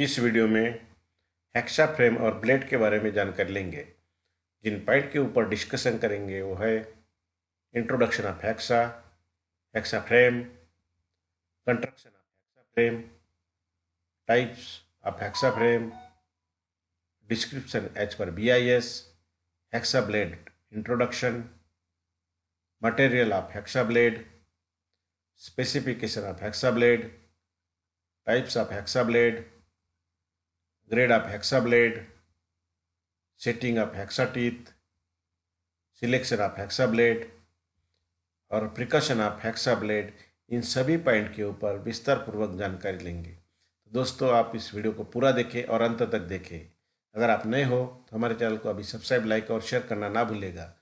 इस वीडियो में hexa frame और ब्लेड के बारे में जानकारी लेंगे जिन पॉइंट के ऊपर डिस्कशन करेंगे वो है introduction of hexa hexa frame construction of hexa frame types of hexa frame description H पर B I S hexa blade introduction material of hexa blade specification of hexa blade types of hexa blade grade of hexa blade, setting of hexa teeth, selection of blade और precaution of blade इन सभी point के ऊपर विस्तार पूर्वक जानकारी लेंगे तो दोस्तों आप इस वीडियो को पूरा देखें और अंत तक देखें अगर आप नए हो तो हमारे चैनल को अभी सब्सक्राइब लाइक और शेयर करना ना भूलेगा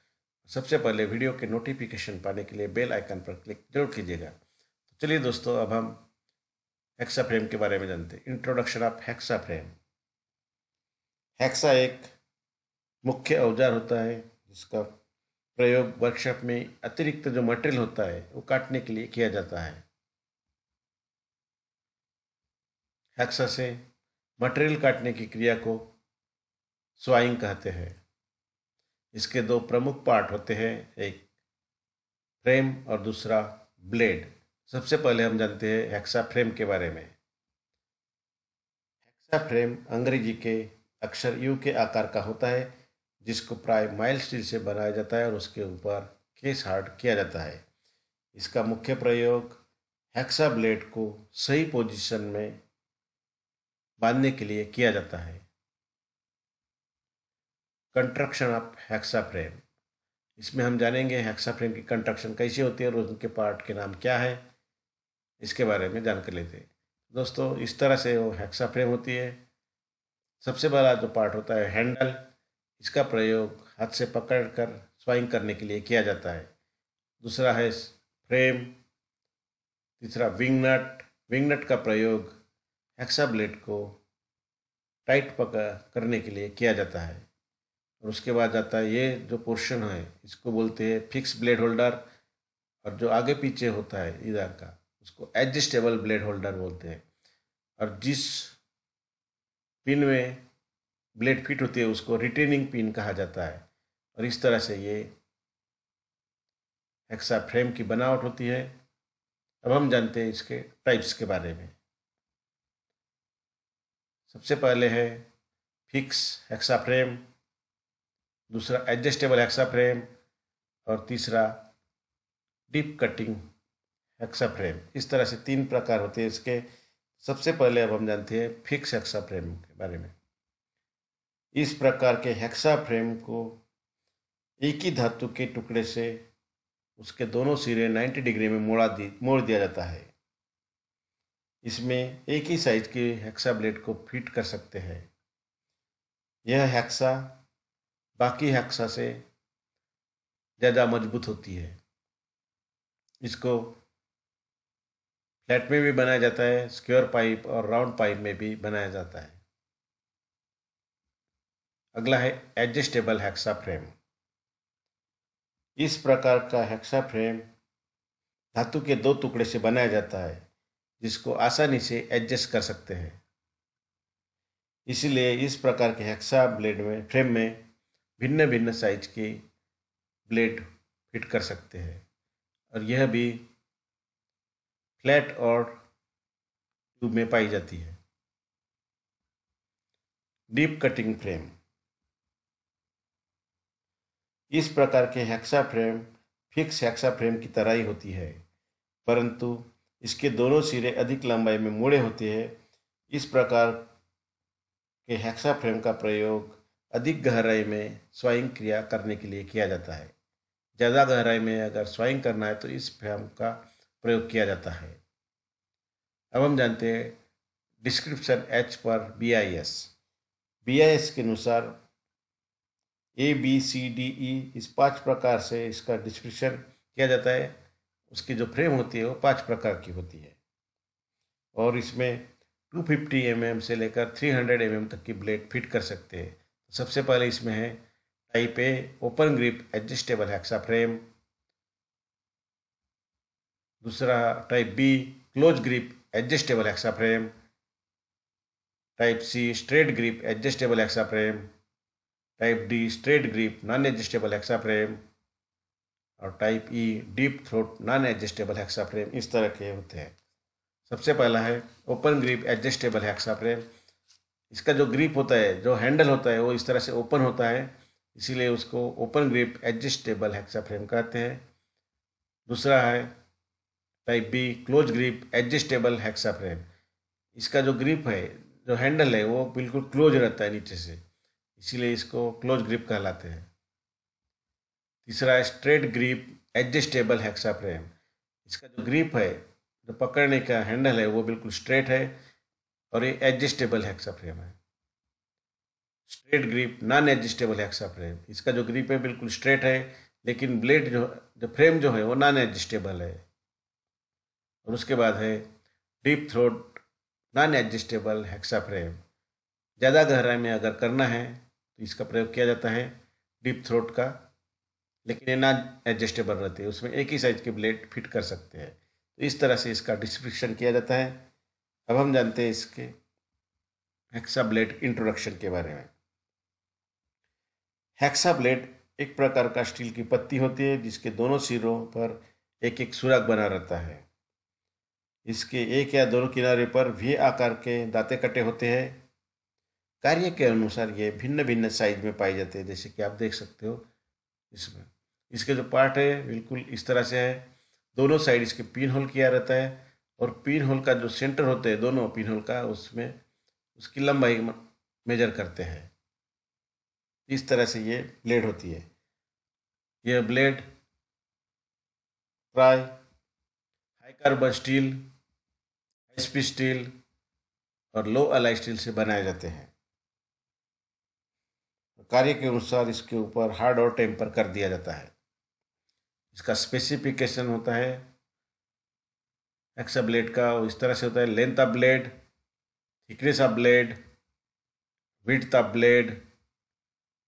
सबसे पहले वीडियो के नोटिफिकेशन पाने के लिए बेल आइकन पर क्लिक जरूर कीजिएगा तो चलिए दोस्तों अब हम हेक्सा फ्रेम के बारे में जानते introduction of hexa frame hacksaw एक मुख्य औजार होता है जिसका प्रयोग वर्कशॉप में अतिरिक्त जो मटेरियल होता है वो काटने के लिए किया जाता है हैक्सा से मटेरियल काटने की क्रिया को स्वाइंग कहते हैं इसके दो प्रमुख पार्ट होते हैं एक फ्रेम और दूसरा ब्लेड सबसे पहले हम जानते हैं हेक्सा फ्रेम के बारे में हेक्सा फ्रेम अंग्रेजी के अक्षर यू के आकार का होता है जिसको प्राय माइल स्टील से बनाया जाता है और उसके ऊपर केस हार्ड किया जाता है इसका मुख्य प्रयोग हैक्सा ब्लेड को सही पोजीशन में बांधने के लिए किया जाता है कंस्ट्रक्शन ऑफ हेक्सा फ्रेम इसमें हम जानेंगे हेक्सा फ्रेम की कंस्ट्रक्शन कैसे होती है और उनके पार्ट के नाम क्या है इसके बारे में जानकारी लेते हैं दोस्तों इस तरह से वो हैक्सा फ्रेम होती है सबसे बड़ा जो पार्ट होता है हैंडल इसका प्रयोग हाथ से पकड़ कर स्वाइंग करने के लिए किया जाता है दूसरा है फ्रेम तीसरा विंग नट विंग नट का प्रयोग हेक्सा ब्लेड को टाइट पका करने के लिए किया जाता है और उसके बाद जाता है ये जो पोर्शन है इसको बोलते हैं फिक्स ब्लेड होल्डर और जो आगे पीछे होता है इधर का उसको एडजस्टेबल ब्लेड होल्डर बोलते हैं और जिस पिन में ब्लेड फिट होती है उसको रिटेनिंग पिन कहा जाता है और इस तरह से ये एक्सा फ्रेम की बनावट होती है अब हम जानते हैं इसके टाइप्स के बारे में सबसे पहले है फिक्स एक्सा फ्रेम दूसरा एडजस्टेबल एक्सा फ्रेम और तीसरा डीप कटिंग एक्सा फ्रेम इस तरह से तीन प्रकार होते हैं इसके सबसे पहले अब हम जानते हैं फिक्स हेक्सा फ्रेम के बारे में इस प्रकार के हेक्सा फ्रेम को एक ही धातु के टुकड़े से उसके दोनों सिरे 90 डिग्री में मोड़ा दी मोड़ दिया जाता है इसमें एक ही साइज के हेक्सा ब्लेड को फिट कर सकते हैं यह हेक्सा बाकी हेक्सा से ज़्यादा मजबूत होती है इसको फ्लैट में भी बनाया जाता है स्क्वायर पाइप और राउंड पाइप में भी बनाया जाता है अगला है एडजस्टेबल हेक्सा फ्रेम इस प्रकार का हेक्सा फ्रेम धातु के दो टुकड़े से बनाया जाता है जिसको आसानी से एडजस्ट कर सकते हैं इसलिए इस प्रकार के हेक्सा ब्लेड में फ्रेम में भिन्न भिन्न साइज के ब्लेड फिट कर सकते हैं और यह भी फ्लैट और ट्यूब में पाई जाती है डीप कटिंग फ्रेम इस प्रकार के hexa frame fix hexa frame की तरह ही होती है परंतु इसके दोनों सिरे अधिक लंबाई में मुड़े होते हैं इस प्रकार के हेक्सा फ्रेम का प्रयोग अधिक गहराई में स्वयं क्रिया करने के लिए किया जाता है ज़्यादा गहराई में अगर स्वयं करना है तो इस फ्रेम का प्रयोग किया जाता है अब हम जानते हैं डिस्क्रिप्शन एच पर B I S B I S के अनुसार A B C D E इस पांच प्रकार से इसका डिस्क्रिप्शन किया जाता है उसकी जो फ्रेम होती है वो पांच प्रकार की होती है और इसमें 250 फिफ्टी mm से लेकर 300 हंड्रेड mm तक की ब्लेड फिट कर सकते हैं सबसे पहले इसमें है type A open grip adjustable hacksaw frame दूसरा type B close grip adjustable hexa frame type C straight grip adjustable hexa frame type D straight grip non adjustable hexa frame और type E deep throat non adjustable hexa frame इस तरह के होते हैं सबसे पहला है open grip adjustable hacksaw frame इसका जो ग्रिप होता है जो हैंडल होता है वो इस तरह से ओपन होता है इसीलिए उसको open grip adjustable hexa frame कहते हैं दूसरा है type B close grip adjustable hacksaw frame इसका जो ग्रिप है जो हैंडल है वो बिल्कुल क्लोज रहता है नीचे से इसीलिए इसको क्लोज ग्रिप कहलाते हैं तीसरा है straight grip adjustable hacksaw frame इसका जो ग्रिप है जो पकड़ने का हैंडल है वो बिल्कुल स्ट्रेट है और ये एडजस्टेबल हैक्सा फ्रेम है straight grip non adjustable hacksaw frame इसका जो ग्रिप है बिल्कुल स्ट्रेट है लेकिन ब्लेड जो जो फ्रेम जो है वो नॉन एडजस्टेबल है और उसके बाद है deep throat non adjustable hexa frame ज़्यादा गहराई में अगर करना है तो इसका प्रयोग किया जाता है डीप थ्रोट का लेकिन ये नॉन एडजस्टेबल रहती है उसमें एक ही साइज के ब्लेड फिट कर सकते हैं तो इस तरह से इसका डिस्क्रिप्शन किया जाता है अब हम जानते हैं इसके हेक्सा ब्लेड इंट्रोडक्शन के बारे में हेक्सा ब्लेड एक प्रकार का स्टील की पत्ती होती है जिसके दोनों सिरों पर एक एक सुराग बना रहता है इसके एक या दोनों किनारे पर भी आकार के दाते कटे होते हैं कार्य के अनुसार ये भिन्न भिन्न साइज में पाए जाते हैं जैसे कि आप देख सकते हो इसमें इसके जो पार्ट है बिल्कुल इस तरह से है दोनों साइड इसके पिन होल किया रहता है और पिन होल का जो सेंटर होते हैं दोनों पिन होल का उसमें उसकी लंबाई मेजर करते हैं इस तरह से ये ब्लेड होती है यह ब्लेड प्राय high carbon steel S steel और लो अलाई स्टील से बनाए जाते हैं कार्य के अनुसार इसके ऊपर हार्ड और टेम्पर कर दिया जाता है इसका स्पेसिफिकेशन होता है एक्सा ब्लेड का इस तरह से होता है length of blade thickness of blade width of blade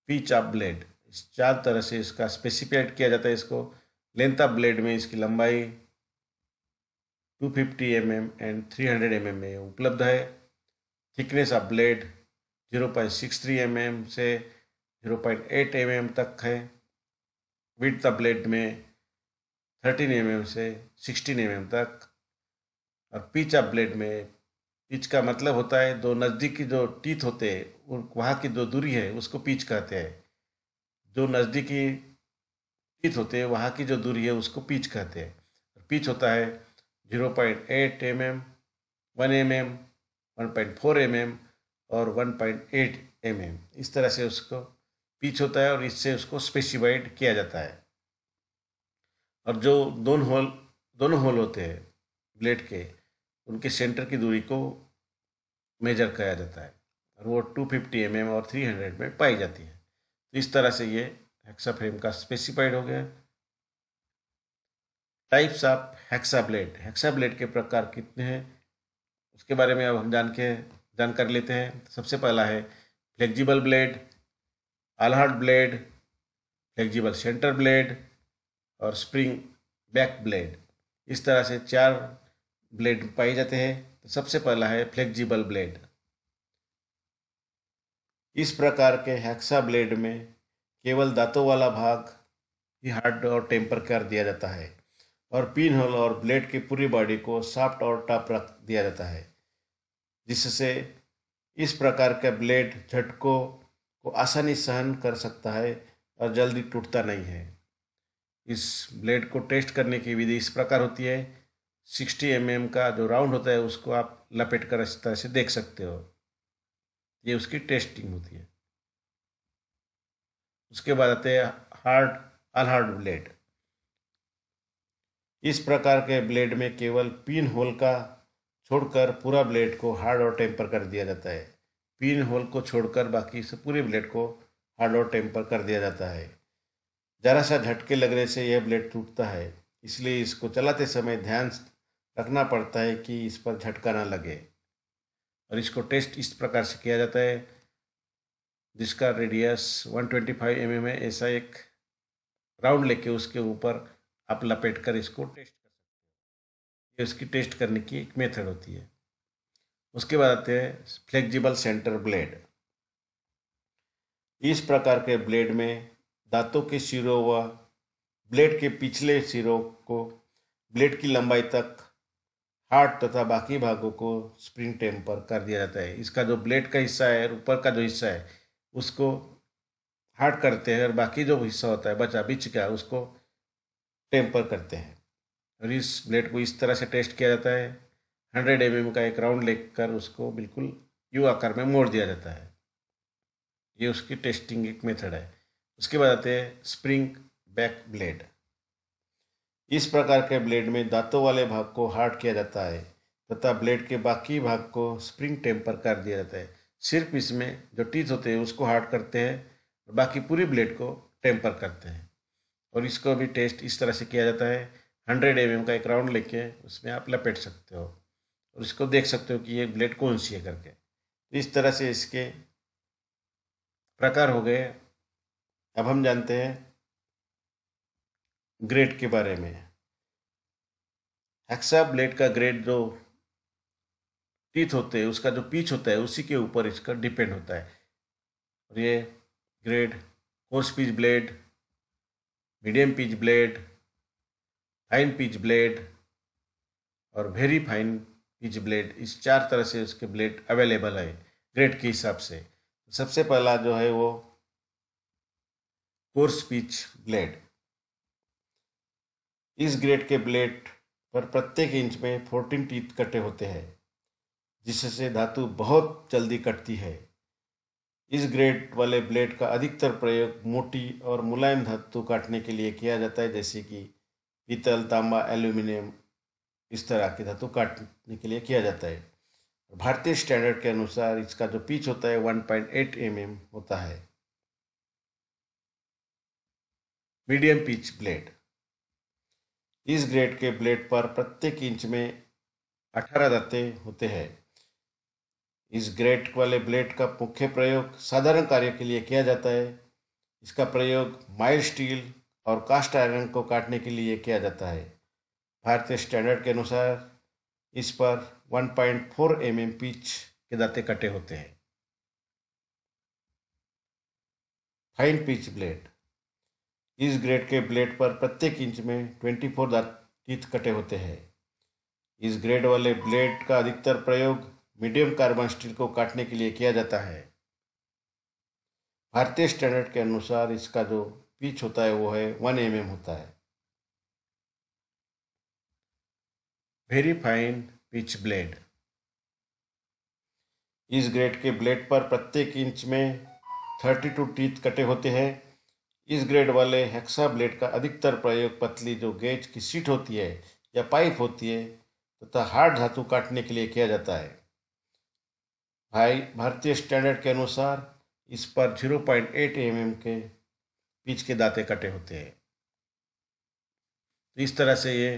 pitch of blade इस चार तरह से इसका स्पेसिफिकेट किया जाता है इसको लेंथ ऑफ ब्लेड में इसकी लंबाई 250 mm and 300 एम में उपलब्ध है थिकनेस ऑफ ब्लेड 0.63 एम से 0.8 एम तक है विथ द ब्लेड में 13 mm से 16 एम तक और पिच ऑफ ब्लेड में पिच का मतलब होता है दो नज़दीकी जो टीथ होते हैं वहाँ की जो दूरी है उसको पिच कहते हैं जो नज़दीकी टीथ होते हैं वहाँ की जो दूरी है उसको पिच कहते हैं पिच होता है zero point eight M M M one M one point four M M और one point eight M M इस तरह से उसको पिच होता है और इससे उसको स्पेसिफाइड किया जाता है और जो दोनों होल दोनों होल होते हैं ब्लेड के उनके सेंटर की दूरी को मेजर किया जाता है और वो टू फिफ्टी एम एम और थ्री हंड्रेड में पाई जाती है तो इस तरह से ये हेक्सा फ्रेम का स्पेसिफाइड हो गया टाइप्स ऑफ हेक्साब्लेड हेक्साब्लेड के प्रकार कितने हैं उसके बारे में अब हम जान के जानकारी लेते हैं सबसे पहला है flexible blade all hard blade flexible centre blade और स्प्रिंग बैक ब्लेड इस तरह से चार ब्लेड पाए जाते हैं तो सबसे पहला है फ्लेक्जिबल ब्लेड इस प्रकार के हेक्सा ब्लेड में केवल दांतों वाला भाग ही हार्ड और टेम्पर कर दिया जाता है और पिन होल और ब्लेड की पूरी बॉडी को साफ्ट और टफ रख दिया जाता है जिससे इस प्रकार का ब्लेड झटकों को आसानी सहन कर सकता है और जल्दी टूटता नहीं है इस ब्लेड को टेस्ट करने की विधि इस प्रकार होती है 60 एम mm का जो राउंड होता है उसको आप लपेट कर इस तरह से देख सकते हो ये उसकी टेस्टिंग होती है उसके बाद आते हैं हार्ड अनहार्ड ब्लेड इस प्रकार के ब्लेड में केवल पिन होल का छोड़कर पूरा ब्लेड को हार्ड और टेम्पर कर दिया जाता है पिन होल को छोड़कर बाकी से पूरे ब्लेड को हार्ड और टेम्पर कर दिया जाता है ज़रा सा झटके लगने से यह ब्लेड टूटता है इसलिए इसको चलाते समय ध्यान रखना पड़ता है कि इस पर झटका ना लगे और इसको टेस्ट इस प्रकार से किया जाता है जिसका रेडियस 125 ट्वेंटी mm है ऐसा एक राउंड लेके उसके ऊपर आप लपेट कर इसको टेस्ट कर सकते हो ये इसकी टेस्ट करने की एक मेथड होती है उसके बाद आते हैं फ्लेक्जिबल सेंटर ब्लेड इस प्रकार के ब्लेड में दांतों के सिरों व ब्लेड के पिछले सिरों को ब्लेड की लंबाई तक हार्ट तथा बाकी भागों को स्प्रिंग टेम पर कर दिया जाता है इसका जो ब्लेड का हिस्सा है ऊपर का जो हिस्सा है उसको हार्ट करते हैं और बाकी जो हिस्सा होता है बचा बिच का उसको टेम्पर करते हैं और इस ब्लेड को इस तरह से टेस्ट किया जाता है हंड्रेड एम का एक राउंड लेकर उसको बिल्कुल यू आकार में मोड़ दिया जाता है ये उसकी टेस्टिंग एक मेथड है उसके बाद आते हैं स्प्रिंग बैक ब्लेड इस प्रकार के ब्लेड में दांतों वाले भाग को हार्ड किया जाता है तथा ब्लेड के बाकी भाग को स्प्रिंग टेम्पर कर दिया जाता है सिर्फ इसमें जो टीथ होते हैं उसको हार्ड करते हैं बाकी पूरी ब्लेड को टेम्पर करते हैं और इसको भी टेस्ट इस तरह से किया जाता है हंड्रेड एम का एक राउंड लेके उसमें आप लपेट सकते हो और इसको देख सकते हो कि ये ब्लेड कौन सी है करके तो इस तरह से इसके प्रकार हो गए अब हम जानते हैं ग्रेड के बारे में एक्सा ब्लेड का ग्रेड जो टीथ होते हैं उसका जो पीच होता है उसी के ऊपर इसका डिपेंड होता है और ये grade coarse pitch blade medium pitch blade fine pitch blade और वेरी फाइन पिच ब्लेड इस चार तरह से उसके ब्लेड अवेलेबल है ग्रेड के हिसाब से सबसे पहला जो है वो कोर्स पिच ब्लेड इस ग्रेड के ब्लेड पर प्रत्येक इंच में फोर्टीन टीथ कटे होते हैं जिससे धातु बहुत जल्दी कटती है इस ग्रेड वाले ब्लेड का अधिकतर प्रयोग मोटी और मुलायम धातु काटने के लिए किया जाता है जैसे कि पीतल तांबा एल्यूमिनियम इस तरह की धातु काटने के लिए किया जाता है भारतीय स्टैंडर्ड के अनुसार इसका जो पिच होता है 1.8 पॉइंट mm होता है मीडियम पिच ब्लेड इस ग्रेड के ब्लेड पर प्रत्येक इंच में 18 दाते होते हैं इस ग्रेट वाले ब्लेड का मुख्य प्रयोग साधारण कार्य के लिए किया जाता है इसका प्रयोग माइल स्टील और कास्ट आयरन को काटने के लिए किया जाता है भारतीय स्टैंडर्ड के अनुसार इस पर 1.4 पॉइंट mm पिच के दाते कटे होते हैं फाइन पिच ब्लेड इस ग्रेड के ब्लेड पर प्रत्येक इंच में 24 दांत कटे होते हैं इस ग्रेड वाले ब्लेड का अधिकतर प्रयोग मीडियम कार्बन स्टील को काटने के लिए किया जाता है भारतीय स्टैंडर्ड के अनुसार इसका जो पिच होता है वो है वन एम mm होता है वेरी फाइन पिच ब्लेड इस ग्रेड के ब्लेड पर प्रत्येक इंच में थर्टी टू टीथ कटे होते हैं इस ग्रेड वाले हेक्सा ब्लेड का अधिकतर प्रयोग पतली जो गेज की सीट होती है या पाइप होती है तथा हार्ड धातु काटने के लिए किया जाता है भाई भारतीय स्टैंडर्ड के अनुसार इस पर 0.8 पॉइंट mm के पीच के दाते कटे होते हैं तो इस तरह से ये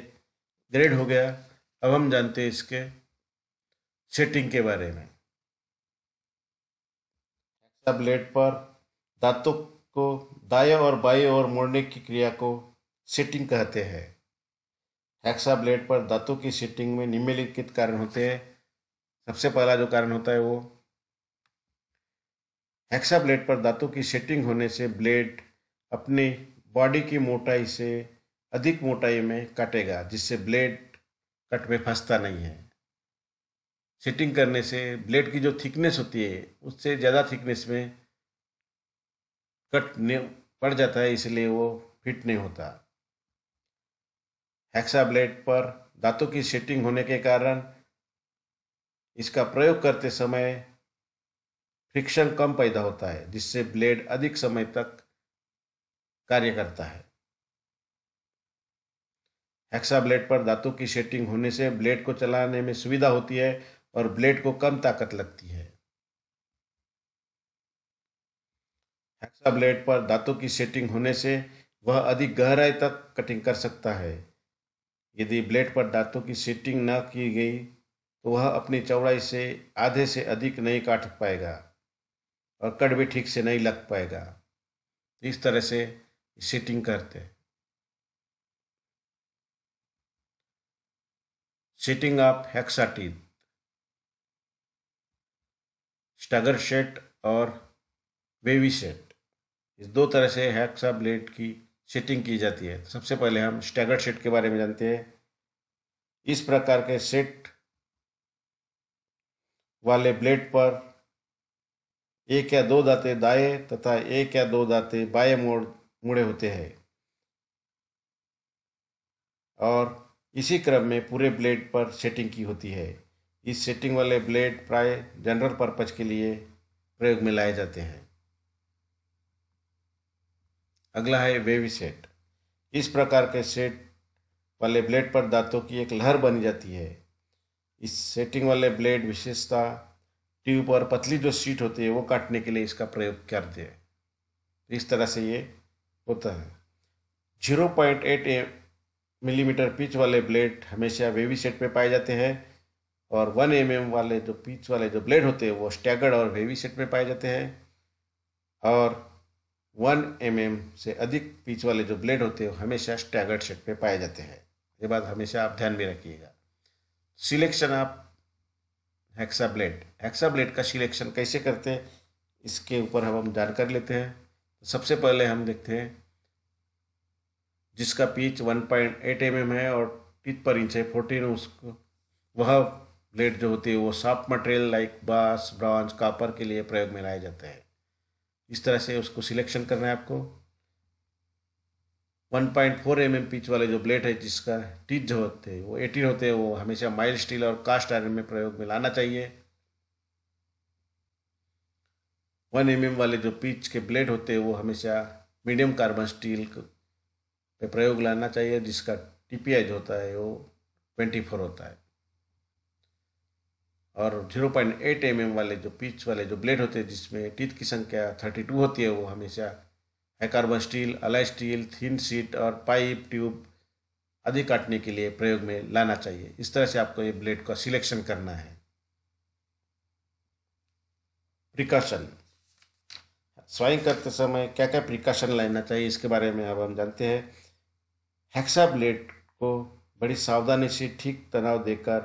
ग्रेड हो गया अब हम जानते हैं इसके सेटिंग के बारे में ब्लेड पर दांतों को दाएं और बाएं ओर मोड़ने की क्रिया को सेटिंग कहते हैं एक्सा ब्लेड पर दांतों की सेटिंग में निम्नलिखित कारण होते हैं सबसे पहला जो कारण होता है वो हेक्सा ब्लेड पर दांतों की सेटिंग होने से ब्लेड अपनी बॉडी की मोटाई से अधिक मोटाई में काटेगा जिससे ब्लेड कट में फंसता नहीं है सेटिंग करने से ब्लेड की जो थिकनेस होती है उससे ज़्यादा थिकनेस में कट ने पड़ जाता है इसलिए वो फिट नहीं होता हेक्सा ब्लेड पर दांतों की सेटिंग होने के कारण इसका प्रयोग करते समय फ्रिक्शन कम पैदा होता है जिससे ब्लेड अधिक समय तक कार्य करता है एक्सा ब्लेड पर दांतों की सेटिंग होने से ब्लेड को चलाने में सुविधा होती है और ब्लेड को कम ताकत लगती है एक्सा ब्लेड पर दांतों की सेटिंग होने से वह अधिक गहराई तक कटिंग कर सकता है यदि ब्लेड पर दांतों की सेटिंग न की गई तो वह अपनी चौड़ाई से आधे से अधिक नहीं काट पाएगा और कट भी ठीक से नहीं लग पाएगा इस तरह से सीटिंग करते सीटिंग आप हेक्साटीन स्टगर सेट और वेवी सेट इस दो तरह से हैक्सा ब्लेड की सेटिंग की जाती है सबसे पहले हम स्टैगर्ड सेट के बारे में जानते हैं इस प्रकार के सेट वाले ब्लेड पर एक या दो दाते दाएं तथा एक या दो दाते बाएं मोड़ मुड़े होते हैं और इसी क्रम में पूरे ब्लेड पर सेटिंग की होती है इस सेटिंग वाले ब्लेड प्राय जनरल पर्पज के लिए प्रयोग में लाए जाते हैं अगला है वेवी सेट इस प्रकार के सेट वाले ब्लेड पर दांतों की एक लहर बनी जाती है इस सेटिंग वाले ब्लेड विशेषता ट्यूब और पतली जो सीट होती है वो काटने के लिए इसका प्रयोग कर दे तो इस तरह से ये होता है zero point eight millimetre pitch वाले ब्लेड हमेशा mm वेवी सेट में पाए जाते हैं और वन एम mm वाले जो पिच वाले जो ब्लेड होते हैं वो स्टैगर्ड और वेवी सेट में पाए जाते हैं और वन एम mm से अधिक पिच वाले जो ब्लेड होते हैं हमेशा स्टैगर्ड सेट में पाए जाते हैं ये बात हमेशा आप ध्यान में रखिएगा सिलेक्शन आप हेक्साब्लेट हेक्साब्लेट का सिलेक्शन कैसे करते हैं इसके ऊपर हम हम जानकर लेते हैं तो सबसे पहले हम देखते हैं जिसका पीच 1.8 पॉइंट mm है और टीथ पर इंच है फोर्टीन उसको वह ब्लेड जो होती है वो साफ मटेरियल लाइक बांस ब्रॉन्ज कापर के लिए प्रयोग में लाया जाता है इस तरह से उसको सिलेक्शन करना है आपको one point four M M pitch वाले जो ब्लेड है जिसका टीच जो होते हैं वो एटीन होते हैं वो हमेशा माइल स्टील और कास्ट आयरन में प्रयोग में लाना चाहिए वन एम एम वाले जो पिच के ब्लेड होते हैं वो हमेशा मीडियम कार्बन स्टील पे प्रयोग लाना चाहिए जिसका टी पी आई जो होता है वो ट्वेंटी फोर होता है और zero point eight M M वाले जो पिच वाले जो ब्लेड होते हैं जिसमें टीथ की संख्या थर्टी टू होती है वो हमेशा है carbon steel alloy steel thin sheet और पाइप ट्यूब आदि काटने के लिए प्रयोग में लाना चाहिए इस तरह से आपको ये ब्लेड का सिलेक्शन करना है प्रिकॉशन स्वाइंग करते समय क्या क्या प्रिकॉशन लेना चाहिए इसके बारे में अब हम जानते हैं हेक्सा ब्लेड को बड़ी सावधानी से ठीक तनाव देकर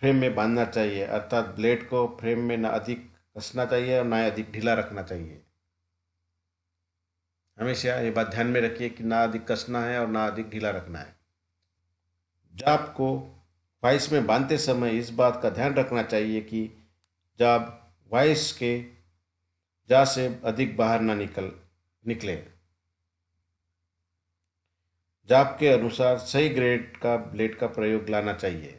फ्रेम में बांधना चाहिए अर्थात ब्लेड को फ्रेम में ना अधिक कसना चाहिए और ना अधिक ढीला रखना चाहिए हमेशा ये बात ध्यान में रखिए कि ना अधिक कसना है और ना अधिक ढीला रखना है जाप को वाइस में बांधते समय इस बात का ध्यान रखना चाहिए कि जाप वाइस के जा से अधिक बाहर ना निकल निकले जाप के अनुसार सही ग्रेड का ब्लेड का प्रयोग लाना चाहिए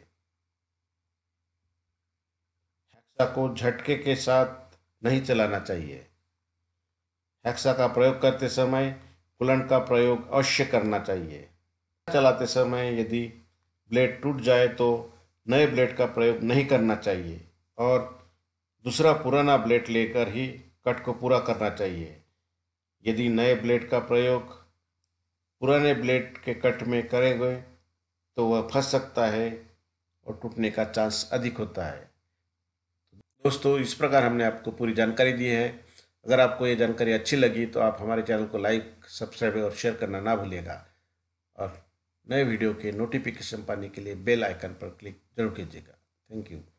को झटके के साथ नहीं चलाना चाहिए हेक्सा का प्रयोग करते समय कुलंट का प्रयोग अवश्य करना चाहिए चलाते समय यदि ब्लेड टूट जाए तो नए ब्लेड का प्रयोग नहीं करना चाहिए और दूसरा पुराना ब्लेड लेकर ही कट को पूरा करना चाहिए यदि नए ब्लेड का प्रयोग पुराने ब्लेड के कट में करेंगे तो वह फंस सकता है और टूटने का चांस अधिक होता है दोस्तों इस प्रकार हमने आपको पूरी जानकारी दी है अगर आपको ये जानकारी अच्छी लगी तो आप हमारे चैनल को लाइक सब्सक्राइब और शेयर करना ना भूलिएगा और नए वीडियो के नोटिफिकेशन पाने के लिए बेल आइकन पर क्लिक जरूर कीजिएगा थैंक यू